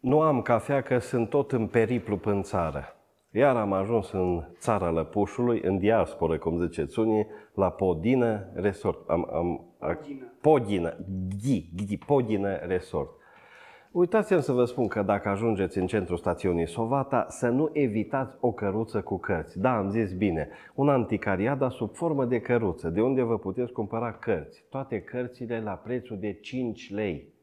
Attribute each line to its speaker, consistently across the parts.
Speaker 1: nu am cafea că sunt tot în periplu în țară. Iar am ajuns în țara Lăpușului, în diasporă, cum ziceți unii, la Podină Resort. Am, am, Podină. Podină, ghi, Podină Resort. Uitați-mi să vă spun că dacă ajungeți în centrul stațiunii Sovata, să nu evitați o căruță cu cărți. Da, am zis bine, un dar sub formă de căruță, de unde vă puteți cumpăra cărți. Toate cărțile la prețul de 5 lei.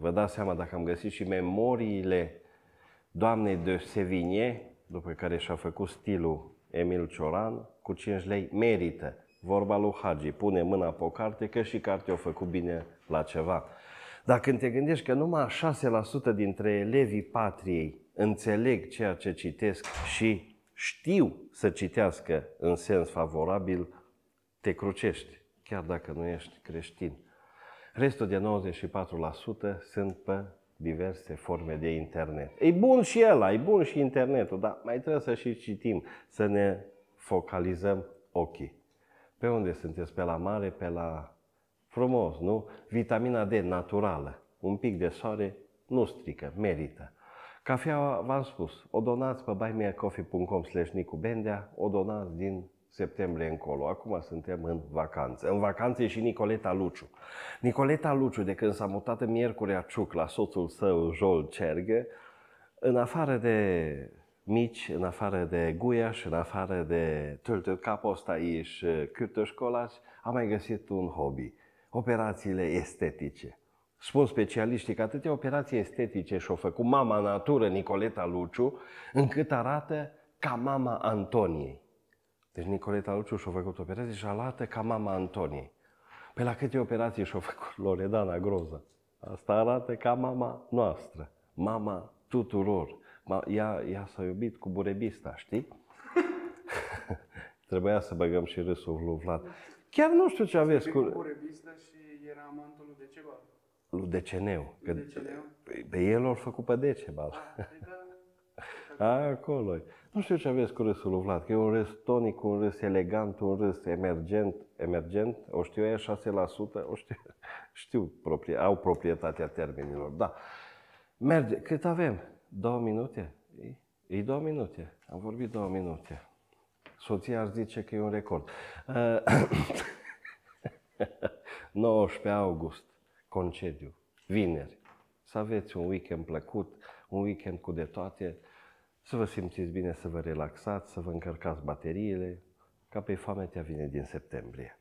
Speaker 1: Vă dați seama dacă am găsit și memoriile doamnei de Sevigne, după care și-a făcut stilul Emil Cioran, cu 5 lei merită. Vorba lui Hagi, pune mâna pe o carte, că și cartea a făcut bine la ceva. Dacă când te gândești că numai 6% dintre elevii patriei înțeleg ceea ce citesc și știu să citească în sens favorabil, te crucești, chiar dacă nu ești creștin. Restul de 94% sunt pe diverse forme de internet. E bun și el, e bun și internetul, dar mai trebuie să și citim, să ne focalizăm ochii. Pe unde sunteți? Pe la mare, pe la frumos, nu? Vitamina D naturală, un pic de soare nu strică, merită. Cafeaua, v-am spus, o donați pe buymeacoffee.com slash o donați din septembrie încolo. Acum suntem în vacanță. În vacanță e și Nicoleta Luciu. Nicoleta Luciu, de când s-a mutat în Miercurea Ciuc la soțul său, Jol Cerghe, în afară de mici, în afară de guiaș, în afară de tâltă caposta și uh, cârtășcolaș, a mai găsit un hobby. Operațiile estetice. Spun specialiștii că atâtea operații estetice și-o făcut mama natură Nicoleta Luciu, încât arată ca mama Antoniei. Deci Nicoleta Luciu și-a făcut operație și arată ca mama Antoniei. Pe la câte operații și-a făcut Loredana Groză? Asta arată ca mama noastră, mama tuturor. Ea, ea s-a iubit cu burebista, știi? Trebuia să băgăm și râsul lui Vlad. Chiar nu știu ce aveți cu... cu burebista și era amantul de ceva. Lui Deceneu. Lui Deceneu? Păi, pe el l a făcut pe Decebal. Ah, păi da. Acolo -i. Nu știu ce aveți cu râsul lui Vlad, că e un râs tonic, un râs elegant, un râs emergent, emergent, o știu e 6%, o știu, știu proprie, au proprietatea termenilor, da. Merge, cât avem? Două minute? E două minute, am vorbit două minute. Soția ar zice că e un record. 19 uh, august, concediu, vineri. Să aveți un weekend plăcut, un weekend cu de toate să vă simțiți bine, să vă relaxați, să vă încărcați bateriile, ca pe foamea vine din septembrie.